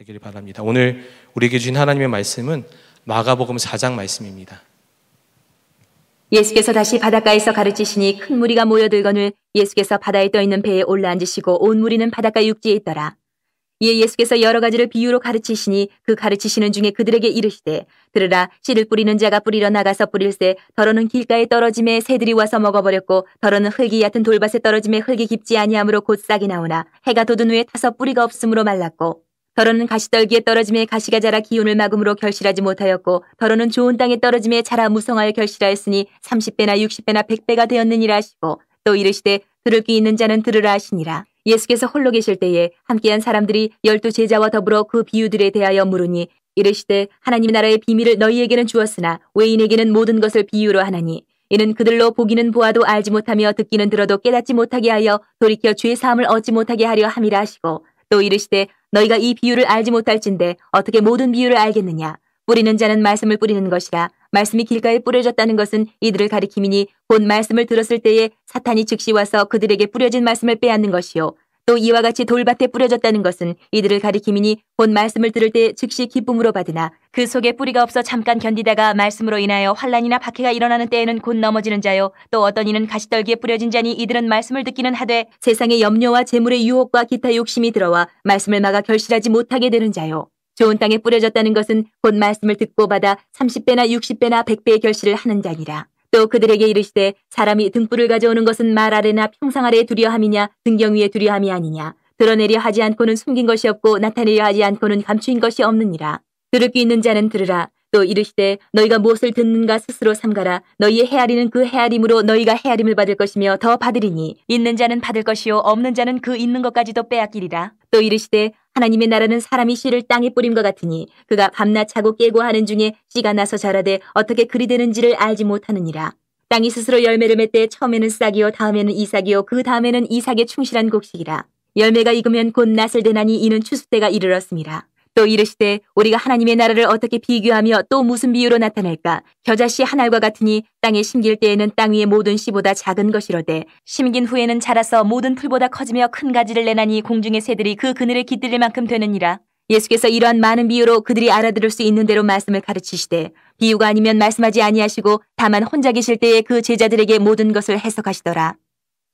되기를 바랍니다. 오늘 우리에게 주신 하나님의 말씀은 마가복음 4장 말씀입니다. 예수께서 다시 바닷가에서 가르치시니 큰 무리가 모여들거늘 예수께서 바다에 떠 있는 배에 올라앉으시고 온 무리는 바닷가 육지에 있더라. 이에 예수께서 여러 가지를 비유로 가르치시니 그 가르치시는 중에 그들에게 이르시되 들으라 씨를 뿌리는 자가 뿌리러 나가서 뿌릴새 더러는 길가에 떨어짐에 새들이 와서 먹어버렸고 더러는 흙이 얕은 돌밭에 떨어짐에 흙이 깊지 아니하므로 곧 싹이 나오나 해가 돋은 후에 타서 뿌리가 없으므로 말랐고 더러는 가시떨기에 떨어짐에 가시가 자라 기운을 막음으로 결실하지 못하였고 더러는 좋은 땅에 떨어짐에 자라 무성하여 결실하였으니 30배나 60배나 100배가 되었느니라 하시고 또 이르시되 들을 귀 있는 자는 들으라 하시니라. 예수께서 홀로 계실 때에 함께한 사람들이 열두 제자와 더불어 그 비유들에 대하여 물으니 이르시되 하나님 나라의 비밀을 너희에게는 주었으나 외인에게는 모든 것을 비유로 하나니 이는 그들로 보기는 보아도 알지 못하며 듣기는 들어도 깨닫지 못하게 하여 돌이켜 죄 사함을 얻지 못하게 하려 함이라 하시고 또 이르시되 너희가 이 비유를 알지 못할진데 어떻게 모든 비유를 알겠느냐? 뿌리는 자는 말씀을 뿌리는 것이라. 말씀이 길가에 뿌려졌다는 것은 이들을 가리킴이니 곧 말씀을 들었을 때에 사탄이 즉시 와서 그들에게 뿌려진 말씀을 빼앗는 것이요. 또 이와 같이 돌밭에 뿌려졌다는 것은 이들을 가리키미니 곧 말씀을 들을 때 즉시 기쁨으로 받으나 그 속에 뿌리가 없어 잠깐 견디다가 말씀으로 인하여 환란이나 박해가 일어나는 때에는 곧 넘어지는 자요 또 어떤 이는 가시떨기에 뿌려진 자니 이들은 말씀을 듣기는 하되 세상의 염려와 재물의 유혹과 기타 욕심이 들어와 말씀을 막아 결실하지 못하게 되는 자요 좋은 땅에 뿌려졌다는 것은 곧 말씀을 듣고 받아 30배나 60배나 100배의 결실을 하는 자니라 또 그들에게 이르시되 사람이 등불을 가져오는 것은 말 아래나 평상 아래 두려함이냐 등경 위에 두려함이 아니냐 드러내려 하지 않고는 숨긴 것이 없고 나타내려 하지 않고는 감추인 것이 없느니라 들을 귀 있는 자는 들으라 또 이르시되 너희가 무엇을 듣는가 스스로 삼가라 너희의 헤아리는 그 헤아림으로 너희가 헤아림을 받을 것이며 더 받으리니 있는 자는 받을 것이요 없는 자는 그 있는 것까지도 빼앗기리라 또 이르시되 하나님의 나라는 사람이 씨를 땅에 뿌림과 같으니 그가 밤낮 자고 깨고 하는 중에 씨가 나서 자라되 어떻게 그리 되는지를 알지 못하느니라 땅이 스스로 열매를 맺되 처음에는 싹이요 다음에는 이삭이요 그 다음에는 이삭에 충실한 곡식이라 열매가 익으면 곧 낫을 되나니 이는 추수때가 이르렀습니다 또 이르시되 우리가 하나님의 나라를 어떻게 비교하며 또 무슨 비유로 나타낼까? 겨자씨 한 알과 같으니 땅에 심길 때에는 땅 위의 모든 씨보다 작은 것이로되 심긴 후에는 자라서 모든 풀보다 커지며 큰 가지를 내나니 공중의 새들이 그 그늘에 깃들일 만큼 되느니라. 예수께서 이러한 많은 비유로 그들이 알아들을 수 있는 대로 말씀을 가르치시되 비유가 아니면 말씀하지 아니하시고 다만 혼자 계실 때에 그 제자들에게 모든 것을 해석하시더라.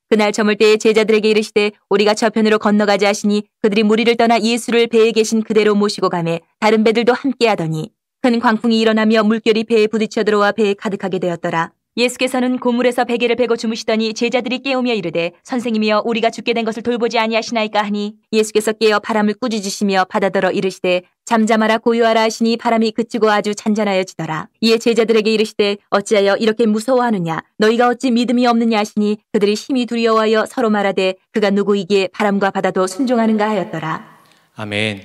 그날 저물 때에 제자들에게 이르시되 우리가 저편으로 건너가자 하시니 그들이 무리를 떠나 예수를 배에 계신 그대로 모시고 가매 다른 배들도 함께 하더니 큰 광풍이 일어나며 물결이 배에 부딪혀 들어와 배에 가득하게 되었더라. 예수께서는 고물에서 베개를 베고 주무시더니 제자들이 깨우며 이르되 선생님이여 우리가 죽게 된 것을 돌보지 아니하시나이까 하니 예수께서 깨어 바람을 꾸짖으시며 바다더러 이르시되 잠잠하라 고요하라 하시니 바람이 그치고 아주 잔잔하여지더라. 이에 제자들에게 이르시되 어찌하여 이렇게 무서워하느냐 너희가 어찌 믿음이 없느냐 하시니 그들이 심히 두려워하여 서로 말하되 그가 누구이기에 바람과 바다도 순종하는가 하였더라. 아멘.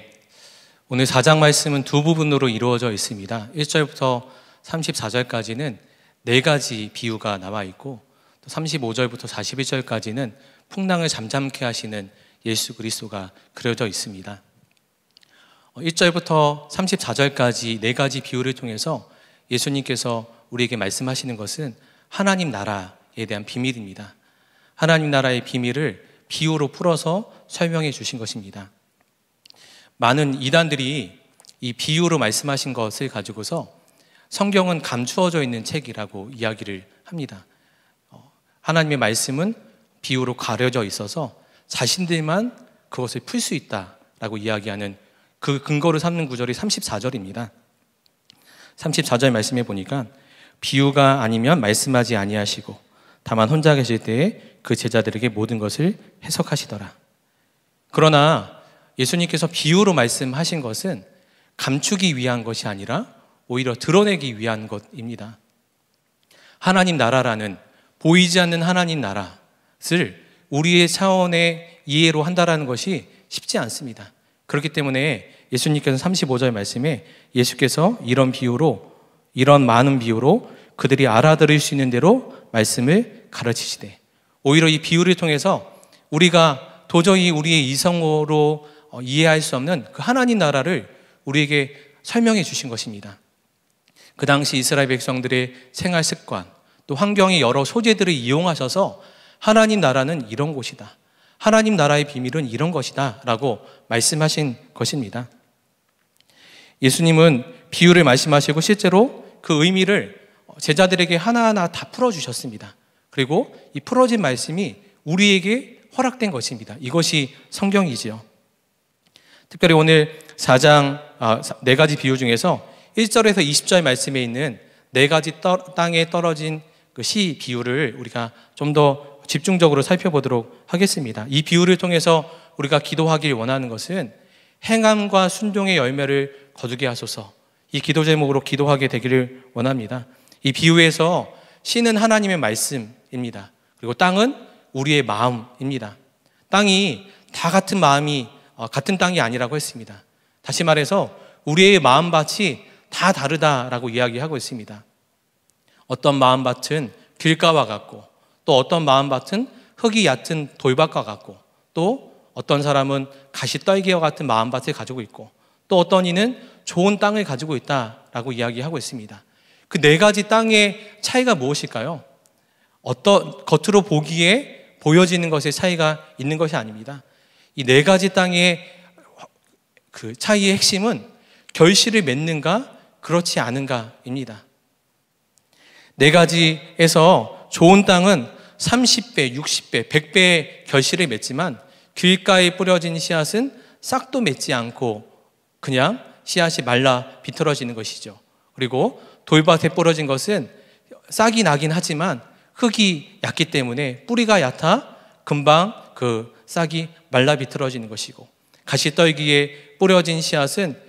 오늘 사장 말씀은 두 부분으로 이루어져 있습니다. 1절부터 34절까지는 네 가지 비유가 나와 있고 또 35절부터 41절까지는 풍랑을 잠잠케 하시는 예수 그리스도가 그려져 있습니다. 1절부터 어, 34절까지 네 가지 비유를 통해서 예수님께서 우리에게 말씀하시는 것은 하나님 나라에 대한 비밀입니다. 하나님 나라의 비밀을 비유로 풀어서 설명해 주신 것입니다. 많은 이단들이 이 비유로 말씀하신 것을 가지고서 성경은 감추어져 있는 책이라고 이야기를 합니다. 어, 하나님의 말씀은 비유로 가려져 있어서 자신들만 그것을 풀 수 있다라고 이야기하는 그 근거를 삼는 구절이 34절입니다. 34절 말씀해 보니까 비유가 아니면 말씀하지 아니하시고 다만 혼자 계실 때에 그 제자들에게 모든 것을 해석하시더라. 그러나 예수님께서 비유로 말씀하신 것은 감추기 위한 것이 아니라 오히려 드러내기 위한 것입니다. 하나님 나라라는 보이지 않는 하나님 나라를 우리의 차원의 이해로 한다라는 것이 쉽지 않습니다. 그렇기 때문에 예수님께서 35절 말씀에 예수께서 이런 비유로 이런 많은 비유로 그들이 알아들을 수 있는 대로 말씀을 가르치시되 오히려 이 비유를 통해서 우리가 도저히 우리의 이성으로 어, 이해할 수 없는 그 하나님 나라를 우리에게 설명해 주신 것입니다. 그 당시 이스라엘 백성들의 생활 습관, 또 환경의 여러 소재들을 이용하셔서 하나님 나라는 이런 곳이다. 하나님 나라의 비밀은 이런 것이다. 라고 말씀하신 것입니다. 예수님은 비유를 말씀하시고 실제로 그 의미를 제자들에게 하나하나 다 풀어주셨습니다. 그리고 이 풀어진 말씀이 우리에게 허락된 것입니다. 이것이 성경이지요. 특별히 오늘 4장, 아, 네 가지 비유 중에서 1절에서 20절 말씀에 있는 네 가지 땅에 떨어진 그 시 비유를 우리가 좀 더 집중적으로 살펴보도록 하겠습니다. 이 비유를 통해서 우리가 기도하길 원하는 것은 행함과 순종의 열매를 거두게 하소서 이 기도 제목으로 기도하게 되기를 원합니다. 이 비유에서 시는 하나님의 말씀입니다. 그리고 땅은 우리의 마음입니다. 땅이 다 같은 마음이 어, 같은 땅이 아니라고 했습니다. 다시 말해서 우리의 마음밭이 다 다르다라고 이야기하고 있습니다. 어떤 마음밭은 길가와 같고 또 어떤 마음밭은 흙이 얕은 돌밭과 같고 또 어떤 사람은 가시떨기와 같은 마음밭을 가지고 있고 또 어떤 이는 좋은 땅을 가지고 있다라고 이야기하고 있습니다. 그 네 가지 땅의 차이가 무엇일까요? 어떤 겉으로 보기에 보여지는 것의 차이가 있는 것이 아닙니다. 이 네 가지 땅의 그 차이의 핵심은 결실을 맺는가 그렇지 않은가입니다. 네 가지에서 좋은 땅은 30배, 60배, 100배의 결실을 맺지만 길가에 뿌려진 씨앗은 싹도 맺지 않고 그냥 씨앗이 말라 비틀어지는 것이죠. 그리고 돌밭에 뿌려진 것은 싹이 나긴 하지만 흙이 얕기 때문에 뿌리가 얕아 금방 그 싹이 말라 비틀어지는 것이고 가시떨기에 뿌려진 씨앗은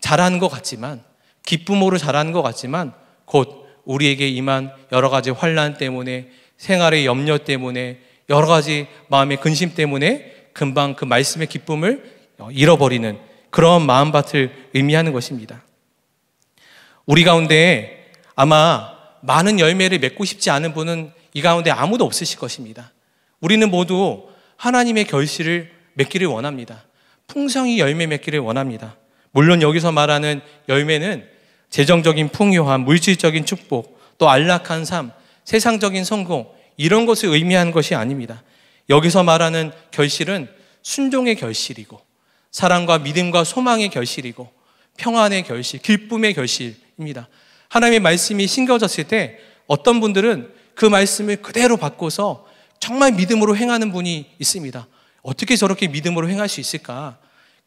자란 것 같지만 기쁨으로 자는것 같지만 곧 우리에게 임한 여러 가지 환란 때문에 생활의 염려 때문에 여러 가지 마음의 근심 때문에 금방 그 말씀의 기쁨을 어, 잃어버리는 그런 마음밭을 의미하는 것입니다. 우리 가운데 아마 많은 열매를 맺고 싶지 않은 분은 이 가운데 아무도 없으실 것입니다. 우리는 모두 하나님의 결실을 맺기를 원합니다. 풍성히 열매 맺기를 원합니다. 물론 여기서 말하는 열매는 재정적인 풍요함, 물질적인 축복, 또 안락한 삶, 세상적인 성공, 이런 것을 의미하는 것이 아닙니다. 여기서 말하는 결실은 순종의 결실이고, 사랑과 믿음과 소망의 결실이고, 평안의 결실, 기쁨의 결실입니다. 하나님의 말씀이 심겨졌을 때 어떤 분들은 그 말씀을 그대로 바꿔서 정말 믿음으로 행하는 분이 있습니다. 어떻게 저렇게 믿음으로 행할 수 있을까?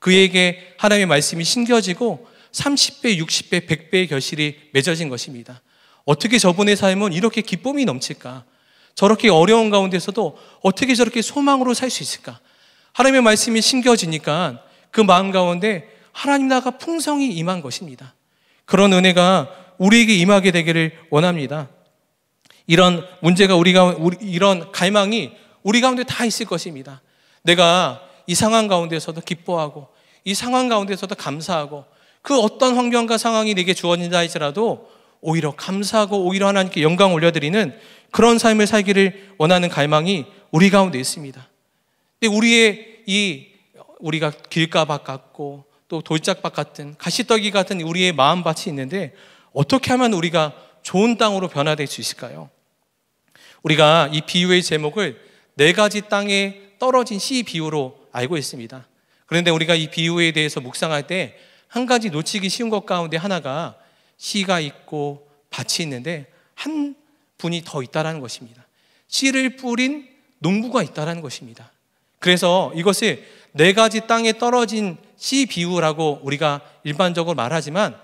그에게 하나님의 말씀이 신겨지고 30배, 60배, 100배의 결실이 맺어진 것입니다. 어떻게 저분의 삶은 이렇게 기쁨이 넘칠까? 저렇게 어려운 가운데서도 어떻게 저렇게 소망으로 살 수 있을까? 하나님의 말씀이 신겨지니까 그 마음 가운데 하나님 나가 풍성히 임한 것입니다. 그런 은혜가 우리에게 임하게 되기를 원합니다. 이런 문제가 우리가 이런 갈망이 우리 가운데 다 있을 것입니다. 내가 이 상황 가운데서도 기뻐하고 이 상황 가운데서도 감사하고 그 어떤 환경과 상황이 내게 주어진다 할지라도 오히려 감사하고 오히려 하나님께 영광 올려드리는 그런 삶을 살기를 원하는 갈망이 우리 가운데 있습니다. 근데 우리의 이 우리가 길가밭 같고 또 돌짝밭 같은 가시떡이 같은 우리의 마음밭이 있는데 어떻게 하면 우리가 좋은 땅으로 변화될 수 있을까요? 우리가 이 비유의 제목을 네 가지 땅에 떨어진 씨 비유로 알고 있습니다. 그런데 우리가 이 비유에 대해서 묵상할 때 한 가지 놓치기 쉬운 것 가운데 하나가 씨가 있고 밭이 있는데 한 분이 더 있다라는 것입니다. 씨를 뿌린 농부가 있다라는 것입니다. 그래서 이것을 네 가지 땅에 떨어진 씨 비유라고 우리가 일반적으로 말하지만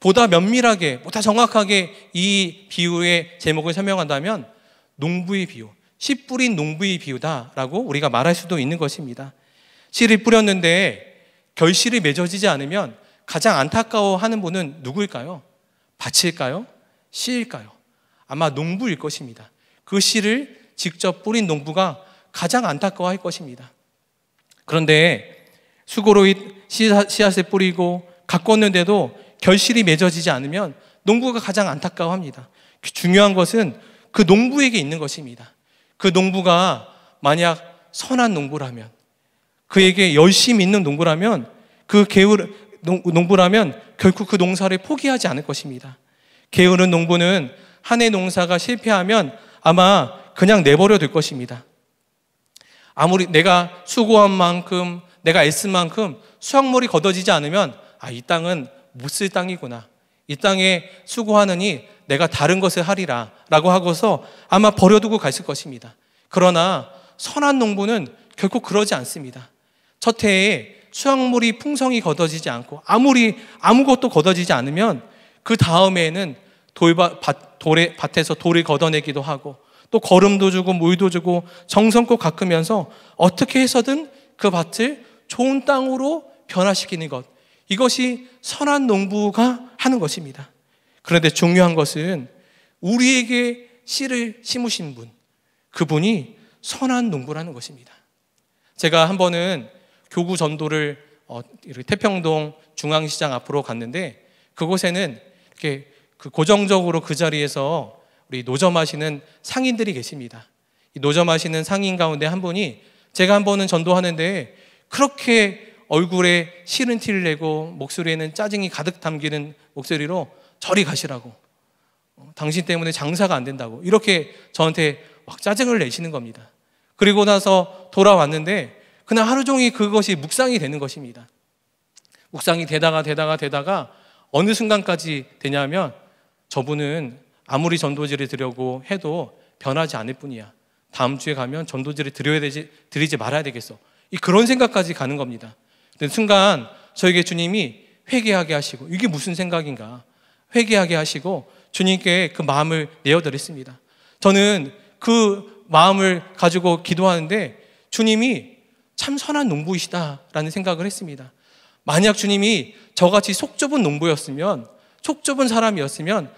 보다 면밀하게, 보다 정확하게 이 비유의 제목을 설명한다면 농부의 비유, 씨 뿌린 농부의 비유다라고 우리가 말할 수도 있는 것입니다. 씨를 뿌렸는데 결실이 맺어지지 않으면 가장 안타까워하는 분은 누구일까요? 밭일까요? 씨일까요? 아마 농부일 것입니다. 그 씨를 직접 뿌린 농부가 가장 안타까워할 것입니다. 그런데 수고로 씨앗을 뿌리고 가꿨는데도 결실이 맺어지지 않으면 농부가 가장 안타까워합니다. 그 중요한 것은 그 농부에게 있는 것입니다. 그 농부가 만약 선한 농부라면 그에게 열심히 있는 농부라면 그 게으른 농부라면 결국 그 농사를 포기하지 않을 것입니다. 게으른 농부는 한 해 농사가 실패하면 아마 그냥 내버려 둘 것입니다. 아무리 내가 수고한 만큼 내가 애쓴 만큼 수확물이 걷어지지 않으면 아, 이 땅은 못 쓸 땅이구나. 이 땅에 수고하느니 내가 다른 것을 하리라 라고 하고서 아마 버려두고 갔을 것입니다. 그러나 선한 농부는 결코 그러지 않습니다. 첫 해에 수확물이 풍성히 걷어지지 않고 아무리 아무것도 걷어지지 않으면 그 다음에는 돌밭 밭에서 돌을 걷어내기도 하고 또 거름도 주고 물도 주고 정성껏 가꾸면서 어떻게 해서든 그 밭을 좋은 땅으로 변화시키는 것 이것이 선한 농부가 하는 것입니다. 그런데 중요한 것은 우리에게 씨를 심으신 분 그분이 선한 농부라는 것입니다. 제가 한 번은 교구 전도를 어, 태평동 중앙시장 앞으로 갔는데 그곳에는 이렇게 그 고정적으로 그 자리에서 우리 노점하시는 상인들이 계십니다. 노점하시는 상인 가운데 한 분이 제가 한 번은 전도하는데 그렇게 얼굴에 싫은 티를 내고 목소리에는 짜증이 가득 담기는 목소리로 저리 가시라고 어, 당신 때문에 장사가 안 된다고 이렇게 저한테 막 짜증을 내시는 겁니다. 그리고 나서 돌아왔는데 그냥 하루 종일 그것이 묵상이 되는 것입니다. 묵상이 되다가 되다가 되다가 어느 순간까지 되냐면 저분은 아무리 전도지를 드려고 해도 변하지 않을 뿐이야. 다음 주에 가면 전도지를 드려야 되지, 드리지 말아야 되겠어. 이 그런 생각까지 가는 겁니다. 근데 순간 저에게 주님이 회개하게 하시고 이게 무슨 생각인가? 회개하게 하시고 주님께 그 마음을 내어드렸습니다. 저는 그 마음을 가지고 기도하는데 주님이 참 선한 농부이시다라는 생각을 했습니다. 만약 주님이 저같이 속 좁은 농부였으면, 속 좁은 사람이었으면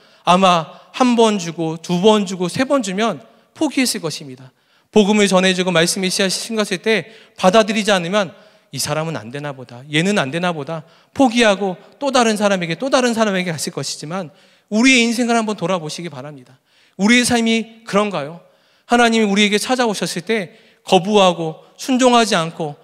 아마 한 번 주고, 두 번 주고, 세 번 주면 포기했을 것입니다. 복음을 전해주고 말씀이 씨앗이 심을때 받아들이지 않으면 이 사람은 안 되나 보다. 얘는 안 되나 보다. 포기하고 또 다른 사람에게 또 다른 사람에게 갔을 것이지만 우리의 인생을 한번 돌아보시기 바랍니다. 우리의 삶이 그런가요? 하나님이 우리에게 찾아오셨을 때 거부하고 순종하지 않고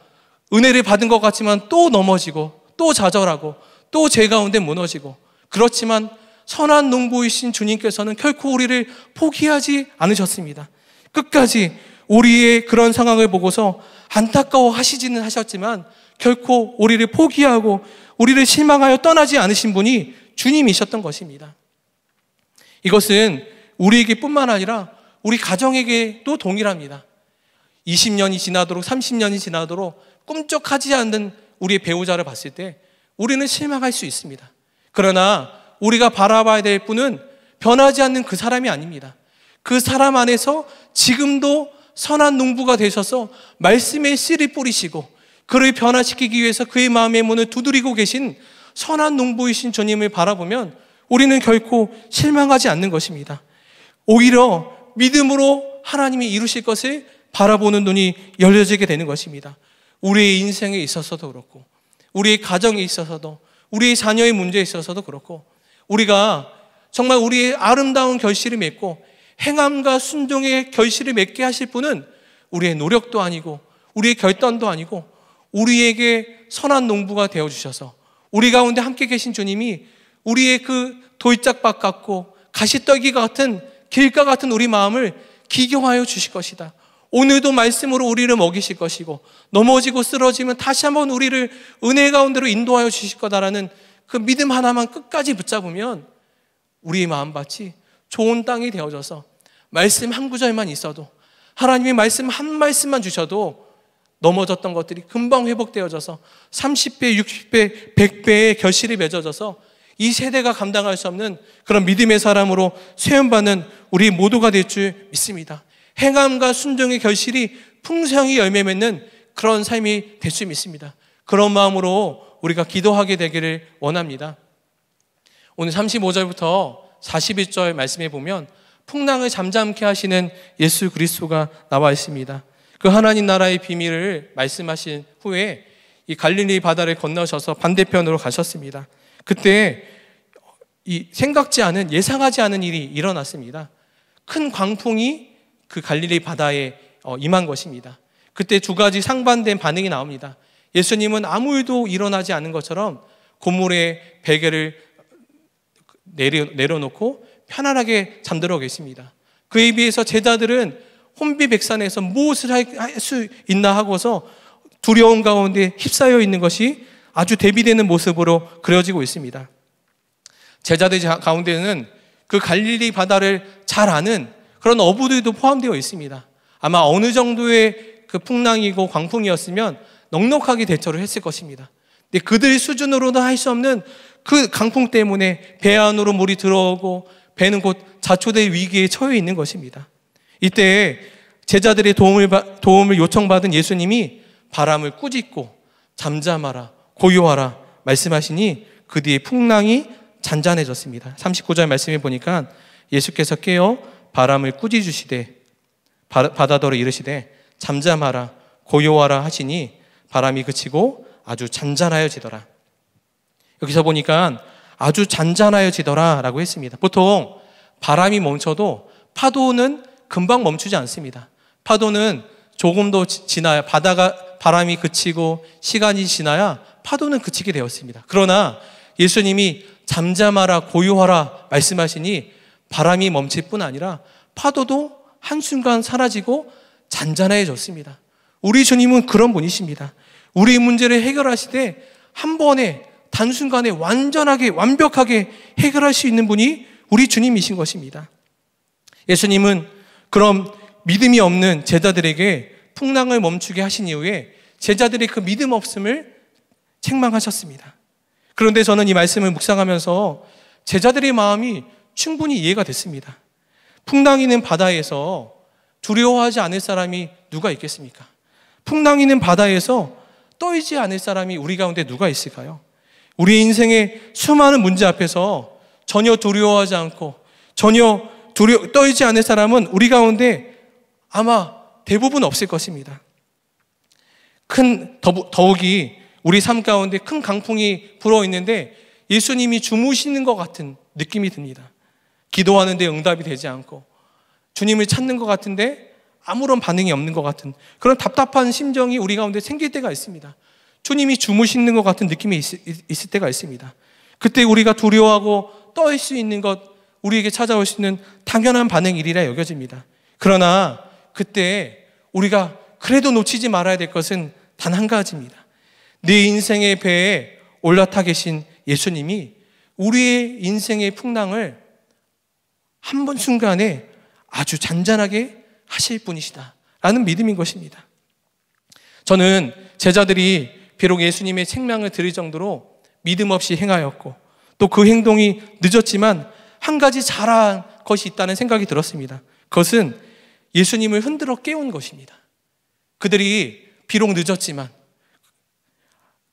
은혜를 받은 것 같지만 또 넘어지고 또 좌절하고 또 죄 가운데 무너지고 그렇지만 선한 농부이신 주님께서는 결코 우리를 포기하지 않으셨습니다. 끝까지 우리의 그런 상황을 보고서 안타까워 하시지는 하셨지만 결코 우리를 포기하고 우리를 실망하여 떠나지 않으신 분이 주님이셨던 것입니다. 이것은 우리에게 뿐만 아니라 우리 가정에게도 동일합니다. 20년이 지나도록 30년이 지나도록 꿈쩍하지 않는 우리의 배우자를 봤을 때 우리는 실망할 수 있습니다. 그러나 우리가 바라봐야 될 분은 변하지 않는 그 사람이 아닙니다. 그 사람 안에서 지금도 선한 농부가 되셔서 말씀의 씨를 뿌리시고 그를 변화시키기 위해서 그의 마음의 문을 두드리고 계신 선한 농부이신 주님을 바라보면 우리는 결코 실망하지 않는 것입니다. 오히려 믿음으로 하나님이 이루실 것을 바라보는 눈이 열려지게 되는 것입니다. 우리의 인생에 있어서도 그렇고, 우리의 가정에 있어서도, 우리의 자녀의 문제에 있어서도 그렇고, 우리가 정말 우리의 아름다운 결실을 맺고, 행함과 순종의 결실을 맺게 하실 분은 우리의 노력도 아니고, 우리의 결단도 아니고, 우리에게 선한 농부가 되어주셔서, 우리 가운데 함께 계신 주님이 우리의 그 돌짝밭 같고, 가시떨기 같은 길가 같은 우리 마음을 기경하여 주실 것이다. 오늘도 말씀으로 우리를 먹이실 것이고 넘어지고 쓰러지면 다시 한번 우리를 은혜 가운데로 인도하여 주실 거다라는 그 믿음 하나만 끝까지 붙잡으면 우리의 마음밭이 좋은 땅이 되어져서 말씀 한 구절만 있어도 하나님이 말씀 한 말씀만 주셔도 넘어졌던 것들이 금방 회복되어져서 30배, 60배, 100배의 결실이 맺어져서 이 세대가 감당할 수 없는 그런 믿음의 사람으로 세움받는 우리 모두가 될 줄 믿습니다. 행함과 순종의 결실이 풍성히 열매 맺는 그런 삶이 될 수 있습니다. 그런 마음으로 우리가 기도하게 되기를 원합니다. 오늘 35절부터 41절 말씀해 보면 풍랑을 잠잠케 하시는 예수 그리스도가 나와 있습니다. 그 하나님 나라의 비밀을 말씀하신 후에 이 갈릴리 바다를 건너셔서 반대편으로 가셨습니다. 그때 이 생각지 않은 예상하지 않은 일이 일어났습니다. 큰 광풍이 그 갈릴리 바다에 어, 임한 것입니다. 그때 두 가지 상반된 반응이 나옵니다. 예수님은 아무 일도 일어나지 않은 것처럼 고물에 베개를 어, 내려, 놓고 편안하게 잠들어 계십니다. 그에 비해서 제자들은 혼비백산에서 무엇을 할 수 있나 하고서 두려움 가운데 휩싸여 있는 것이 아주 대비되는 모습으로 그려지고 있습니다. 제자들 가운데는 그 갈릴리 바다를 잘 아는 그런 어부들도 포함되어 있습니다. 아마 어느 정도의 그 풍랑이고 광풍이었으면 넉넉하게 대처를 했을 것입니다. 근데 그들 수준으로는 할 수 없는 그 강풍 때문에 배 안으로 물이 들어오고 배는 곧 자초될 위기에 처해 있는 것입니다. 이때 제자들의 도움을, 도움을 요청받은 예수님이 바람을 꾸짖고 잠잠하라, 고요하라 말씀하시니 그 뒤에 풍랑이 잔잔해졌습니다. 39절 말씀해 보니까 예수께서 깨어 바람을 꾸짖으시되 바다더러 이르시되 잠잠하라 고요하라 하시니 바람이 그치고 아주 잔잔하여지더라. 여기서 보니까 아주 잔잔하여지더라라고 했습니다. 보통 바람이 멈춰도 파도는 금방 멈추지 않습니다. 파도는 조금 더 지나야 바다가 바람이 그치고 시간이 지나야 파도는 그치게 되었습니다. 그러나 예수님이 잠잠하라 고요하라 말씀하시니 바람이 멈출 뿐 아니라 파도도 한순간 사라지고 잔잔해졌습니다. 우리 주님은 그런 분이십니다. 우리 문제를 해결하시되 한 번에 단순간에 완전하게 완벽하게 해결할 수 있는 분이 우리 주님이신 것입니다. 예수님은 그럼 믿음이 없는 제자들에게 풍랑을 멈추게 하신 이후에 제자들의 그 믿음 없음을 책망하셨습니다. 그런데 저는 이 말씀을 묵상하면서 제자들의 마음이 충분히 이해가 됐습니다. 풍랑이는 바다에서 두려워하지 않을 사람이 누가 있겠습니까? 풍랑이는 바다에서 떠이지 않을 사람이 우리 가운데 누가 있을까요? 우리 인생의 수많은 문제 앞에서 전혀 두려워하지 않고 전혀 두려 떠이지 않을 사람은 우리 가운데 아마 대부분 없을 것입니다. 큰 더욱이 우리 삶 가운데 큰 강풍이 불어 있는데 예수님이 주무시는 것 같은 느낌이 듭니다. 기도하는데 응답이 되지 않고 주님을 찾는 것 같은데 아무런 반응이 없는 것 같은 그런 답답한 심정이 우리 가운데 생길 때가 있습니다. 주님이 주무시는 것 같은 느낌이 있, 을 때가 있습니다. 그때 우리가 두려워하고 떠일 수 있는 것, 우리에게 찾아올 수 있는 당연한 반응이라 여겨집니다. 그러나 그때 우리가 그래도 놓치지 말아야 될 것은 단 한 가지입니다. 내 인생의 배에 올라타 계신 예수님이 우리의 인생의 풍랑을 한번 순간에 아주 잔잔하게 하실 분이시다. 라는 믿음인 것입니다. 저는 제자들이 비록 예수님의 생명을 드릴 정도로 믿음 없이 행하였고 또 그 행동이 늦었지만 한 가지 잘한 것이 있다는 생각이 들었습니다. 그것은 예수님을 흔들어 깨운 것입니다. 그들이 비록 늦었지만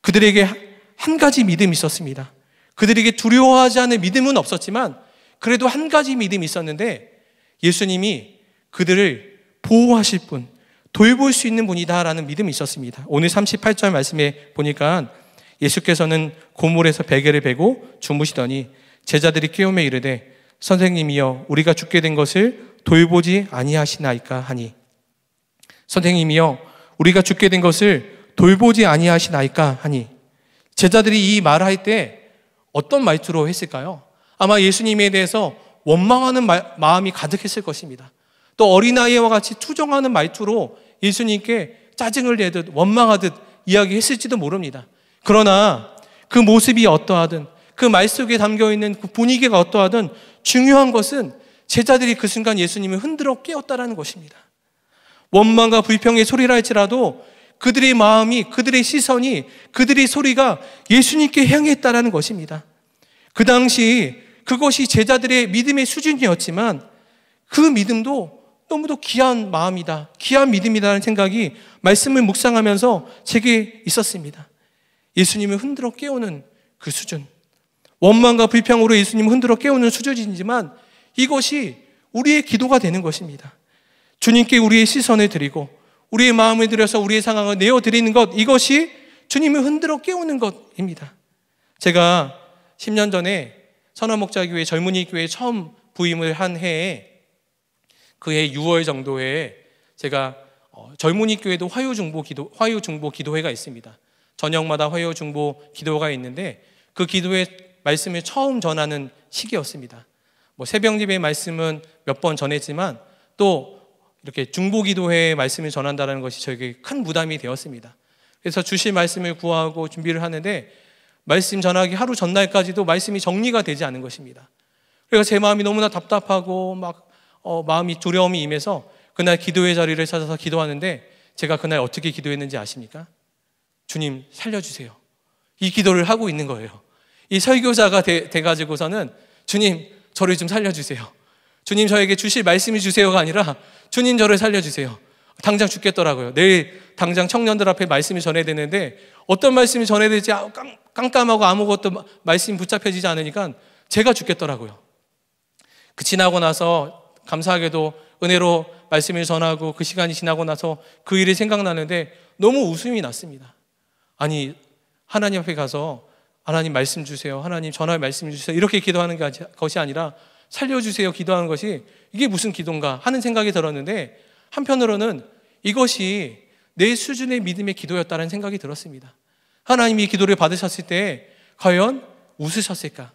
그들에게 한 가지 믿음이 있었습니다. 그들에게 두려워하지 않은 믿음은 없었지만 그래도 한 가지 믿음이 있었는데 예수님이 그들을 보호하실 분, 돌볼 수 있는 분이다라는 믿음이 있었습니다. 오늘 38절 말씀에 보니까 예수께서는 고물에서 베개를 베고 주무시더니 제자들이 깨우며 이르되 선생님이여 우리가 죽게 된 것을 돌보지 아니하시나이까 하니 선생님이여 우리가 죽게 된 것을 돌보지 아니하시나이까 하니 제자들이 이 말할 때 어떤 말투로 했을까요? 아마 예수님에 대해서 원망하는 마음이 가득했을 것입니다. 또 어린아이와 같이 투정하는 말투로 예수님께 짜증을 내듯 원망하듯 이야기했을지도 모릅니다. 그러나 그 모습이 어떠하든 그 말 속에 담겨 있는 그 분위기가 어떠하든 중요한 것은 제자들이 그 순간 예수님을 흔들어 깨웠다라는 것입니다. 원망과 불평의 소리라 할지라도 그들의 마음이 그들의 시선이 그들의 소리가 예수님께 향했다라는 것입니다. 그 당시 그것이 제자들의 믿음의 수준이었지만 그 믿음도 너무도 귀한 마음이다. 귀한 믿음이라는 생각이 말씀을 묵상하면서 제게 있었습니다. 예수님을 흔들어 깨우는 그 수준. 원망과 불평으로 예수님을 흔들어 깨우는 수준이지만 이것이 우리의 기도가 되는 것입니다. 주님께 우리의 시선을 드리고 우리의 마음을 들여서 우리의 상황을 내어드리는 것 이것이 주님을 흔들어 깨우는 것입니다. 제가 10년 전에 선화목자교회 젊은이 교회 처음 부임을 한 해에 그해 6월 정도에 제가 어, 젊은이 교회도 화요 중보 기도 화요 중보 기도회가 있습니다. 저녁마다 화요 중보 기도가 있는데 그 기도회 말씀을 처음 전하는 시기였습니다. 뭐 새벽 집의 말씀은 몇 번 전했지만 또 이렇게 중보 기도회 말씀을 전한다는 것이 저에게 큰 부담이 되었습니다. 그래서 주실 말씀을 구하고 준비를 하는데 말씀 전하기 하루 전날까지도 말씀이 정리가 되지 않은 것입니다. 그래서 제 마음이 너무나 답답하고 막 어, 마음이 두려움이 임해서 그날 기도의 자리를 찾아서 기도하는데 제가 그날 어떻게 기도했는지 아십니까? 주님 살려주세요. 이 기도를 하고 있는 거예요. 이 설교자가 돼, 돼가지고서는 주님 저를 좀 살려주세요. 주님 저에게 주실 말씀이 주세요가 아니라 주님 저를 살려주세요. 당장 죽겠더라고요. 내일 당장 청년들 앞에 말씀이 전해 되는데 어떤 말씀이 전해야 지 깜깜하고 아무것도 말씀 붙잡혀지지 않으니까 제가 죽겠더라고요. 그 지나고 나서 감사하게도 은혜로 말씀을 전하고 그 시간이 지나고 나서 그 일이 생각나는데 너무 웃음이 났습니다. 아니, 하나님 앞에 가서 하나님 말씀 주세요. 하나님 전화 말씀 주세요. 이렇게 기도하는 것이 아니라 살려주세요. 기도하는 것이 이게 무슨 기도인가 하는 생각이 들었는데 한편으로는 이것이 내 수준의 믿음의 기도였다는 생각이 들었습니다. 하나님이 기도를 받으셨을 때 과연 웃으셨을까?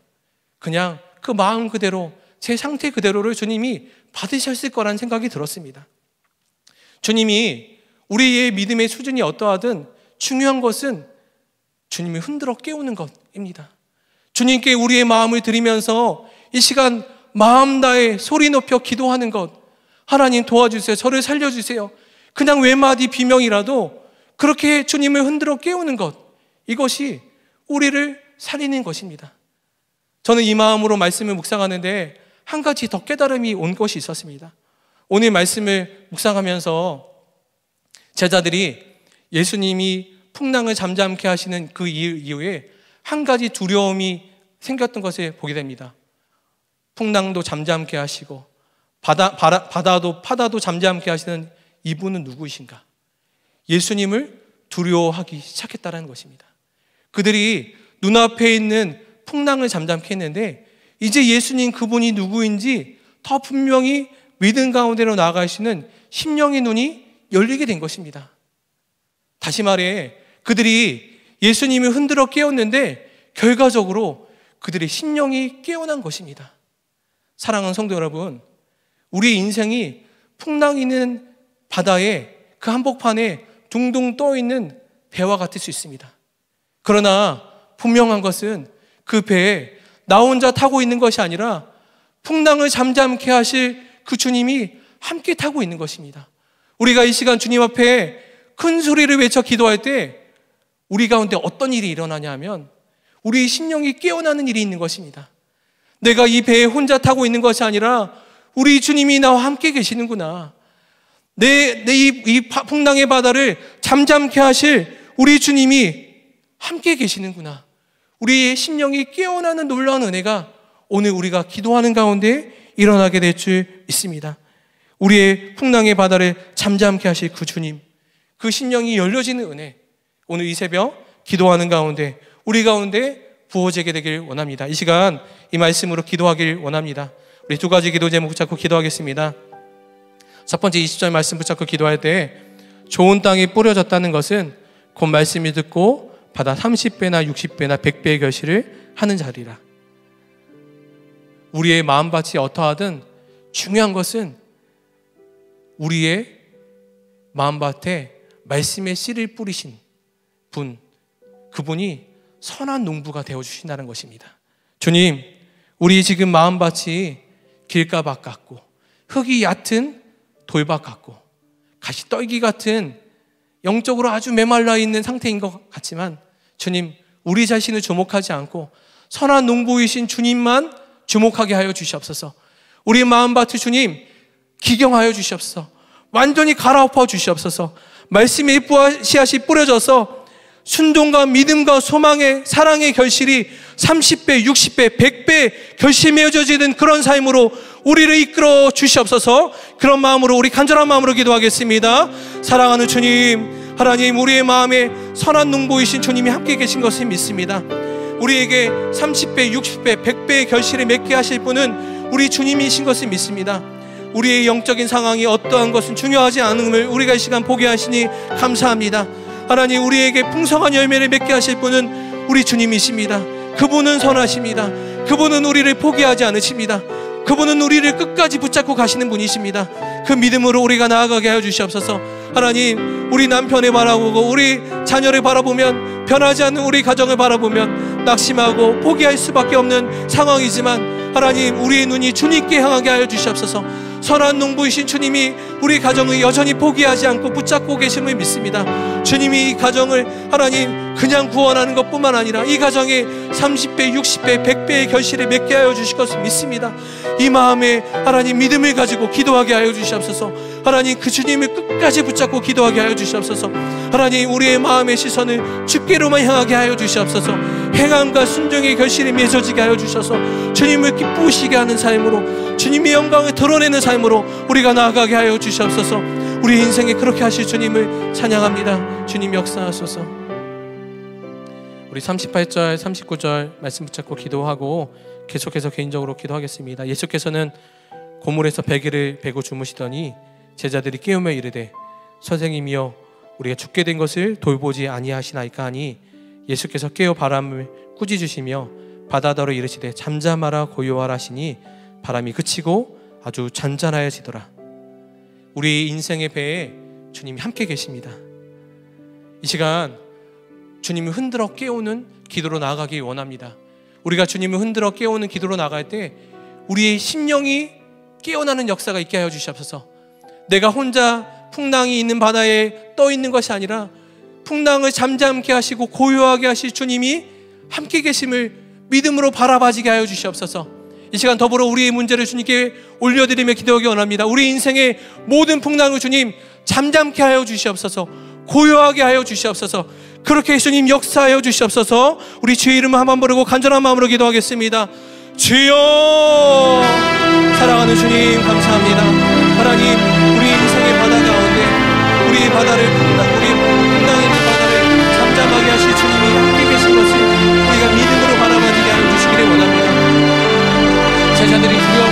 그냥 그 마음 그대로 제 상태 그대로를 주님이 받으셨을 거란 생각이 들었습니다. 주님이 우리의 믿음의 수준이 어떠하든 중요한 것은 주님이 흔들어 깨우는 것입니다. 주님께 우리의 마음을 드리면서 이 시간 마음 다해 소리 높여 기도하는 것. 하나님 도와주세요. 저를 살려주세요. 그냥 외마디 비명이라도 그렇게 주님을 흔들어 깨우는 것. 이것이 우리를 살리는 것입니다. 저는 이 마음으로 말씀을 묵상하는데 한 가지 더 깨달음이 온 것이 있었습니다. 오늘 말씀을 묵상하면서 제자들이 예수님이 풍랑을 잠잠케 하시는 그 이후에 한 가지 두려움이 생겼던 것을 보게 됩니다. 풍랑도 잠잠케 하시고 바다, 바라, 바다도 파다도 잠잠케 하시는 이분은 누구이신가? 예수님을 두려워하기 시작했다는 것입니다. 그들이 눈앞에 있는 풍랑을 잠잠케 했는데 이제 예수님 그분이 누구인지 더 분명히 믿음 가운데로 나아가시는 심령의 눈이 열리게 된 것입니다. 다시 말해 그들이 예수님을 흔들어 깨웠는데 결과적으로 그들의 심령이 깨어난 것입니다. 사랑하는 성도 여러분, 우리 인생이 풍랑 있는 바다에 그 한복판에 둥둥 떠 있는 배와 같을 수 있습니다. 그러나 분명한 것은 그 배에 나 혼자 타고 있는 것이 아니라 풍랑을 잠잠케 하실 그 주님이 함께 타고 있는 것입니다. 우리가 이 시간 주님 앞에 큰 소리를 외쳐 기도할 때 우리 가운데 어떤 일이 일어나냐 면 우리 심령이 깨어나는 일이 있는 것입니다. 내가 이 배에 혼자 타고 있는 것이 아니라 우리 주님이 나와 함께 계시는구나. 내, 내 이, 이 풍랑의 바다를 잠잠케 하실 우리 주님이 함께 계시는구나. 우리의 심령이 깨어나는 놀라운 은혜가 오늘 우리가 기도하는 가운데 일어나게 될줄있습니다 우리의 풍랑의 바다를 잠잠케 하실 그 주님, 그 심령이 열려지는 은혜, 오늘 이 새벽 기도하는 가운데 우리 가운데 부어지게 되길 원합니다. 이 시간 이 말씀으로 기도하길 원합니다. 우리 두 가지 기도 제목 붙잡고 기도하겠습니다. 첫 번째 20절 말씀 붙잡고 기도할 때 좋은 땅이 뿌려졌다는 것은 곧 말씀이 듣고 받아 30배나 60배나 100배의 결실을 하는 자리라. 우리의 마음밭이 어떠하든 중요한 것은 우리의 마음밭에 말씀의 씨를 뿌리신 분, 그분이 선한 농부가 되어주신다는 것입니다. 주님, 우리 지금 마음밭이 길가밭 같고, 흙이 얕은 돌밭 같고, 가시 떨기 같은 영적으로 아주 메말라 있는 상태인 것 같지만 주님 우리 자신을 주목하지 않고 선한 농부이신 주님만 주목하게 하여 주시옵소서. 우리 마음밭을 주님 기경하여 주시옵소서. 완전히 갈아엎어 주시옵소서. 말씀의 씨앗이 뿌려져서 순종과 믿음과 소망의 사랑의 결실이 30배, 60배, 100배 결심해져지는 그런 삶으로 우리를 이끌어 주시옵소서 그런 마음으로 우리 간절한 마음으로 기도하겠습니다. 사랑하는 주님, 하나님 우리의 마음에 선한 눈보이신 주님이 함께 계신 것을 믿습니다. 우리에게 30배, 60배, 100배의 결실을 맺게 하실 분은 우리 주님이신 것을 믿습니다. 우리의 영적인 상황이 어떠한 것은 중요하지 않음을 우리가 이 시간 보게 하시니 감사합니다. 하나님 우리에게 풍성한 열매를 맺게 하실 분은 우리 주님이십니다. 그분은 선하십니다. 그분은 우리를 포기하지 않으십니다. 그분은 우리를 끝까지 붙잡고 가시는 분이십니다. 그 믿음으로 우리가 나아가게 하여 주시옵소서. 하나님, 우리 남편을 바라보고 우리 자녀를 바라보면 변하지 않는 우리 가정을 바라보면 낙심하고 포기할 수밖에 없는 상황이지만 하나님, 우리의 눈이 주님께 향하게 하여 주시옵소서. 선한 농부이신 주님이 우리 가정을 여전히 포기하지 않고 붙잡고 계심을 믿습니다. 주님이 이 가정을 하나님 그냥 구원하는 것뿐만 아니라 이 가정에 30배, 60배, 100배의 결실을 맺게 하여 주실 것을 믿습니다. 이 마음에 하나님 믿음을 가지고 기도하게 하여 주시옵소서. 하나님 그 주님을 끝까지 붙잡고 기도하게 하여 주시옵소서. 하나님 우리의 마음의 시선을 주께로만 향하게 하여 주시옵소서. 행함과 순종의 결실이 맺어지게 하여 주셔서 주님을 기쁘시게 하는 삶으로 주님의 영광을 드러내는 삶으로 우리가 나아가게 하여 주시옵소서 우리 인생에 그렇게 하실 주님을 찬양합니다 주님 역사하소서 우리 38절 39절 말씀 붙잡고 기도하고 계속해서 개인적으로 기도하겠습니다 예수께서는 고물에서 베개를 베고 주무시더니 제자들이 깨우며 이르되 선생님이여 우리가 죽게 된 것을 돌보지 아니하시나이까 하니 예수께서 깨어 바람을 꾸짖으시며 바다더러 이르시되 잠잠하라 고요하라 하시니 바람이 그치고 아주 잔잔하여지더라. 우리 인생의 배에 주님이 함께 계십니다. 이 시간 주님을 흔들어 깨우는 기도로 나아가기 원합니다. 우리가 주님을 흔들어 깨우는 기도로 나갈 때 우리의 심령이 깨어나는 역사가 있게 하여 주시옵소서. 내가 혼자 풍랑이 있는 바다에 떠 있는 것이 아니라 풍랑을 잠잠케 하시고 고요하게 하실 주님이 함께 계심을 믿음으로 바라봐지게 하여 주시옵소서. 이 시간 더불어 우리의 문제를 주님께 올려드리며 기도하기 원합니다. 우리 인생의 모든 풍랑을 주님 잠잠케 하여 주시옵소서. 고요하게 하여 주시옵소서. 그렇게 주님 역사하여 주시옵소서. 우리 주의 이름을 한번 부르고 간절한 마음으로 기도하겠습니다. 주여 사랑하는 주님 감사합니다. 하나님 우리 인생의 바다 가운데 우리의 바다를 Alexander is